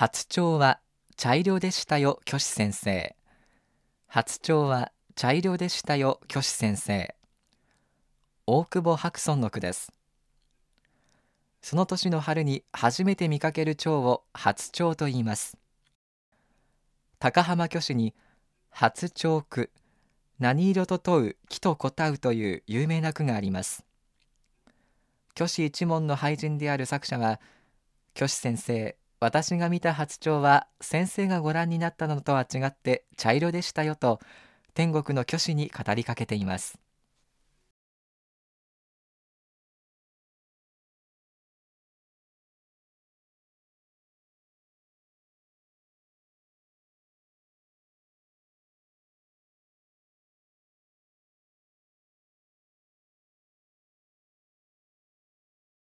初調は茶色でしたよ虚子先生初調は茶色でしたよ虚子先生大久保白村の句ですその年の春に初めて見かける蝶を初蝶と言います高浜虚子に初蝶句何色と問う木と答うという有名な句があります虚子一門の俳人である作者は虚子先生私が見た初蝶は先生がご覧になったのとは違って茶色でしたよと天国の虚子に語りかけています